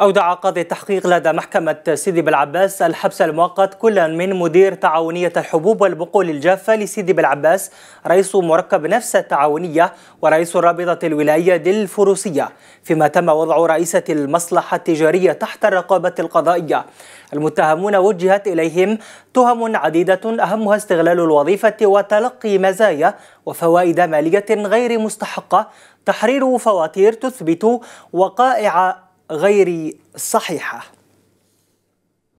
أودع قاضي التحقيق لدى محكمة سيدي بالعباس الحبس المؤقت كلا من مدير تعاونية الحبوب والبقول الجافة لسيدي بالعباس رئيس مركب نفس التعاونية ورئيس الرابطة الولاية للفروسية فيما تم وضع رئيسة المصلحة التجارية تحت الرقابة القضائية المتهمون وجهت إليهم تهم عديدة أهمها استغلال الوظيفة وتلقي مزايا وفوائد مالية غير مستحقة تحرير فواتير تثبت وقائع غير صحيحه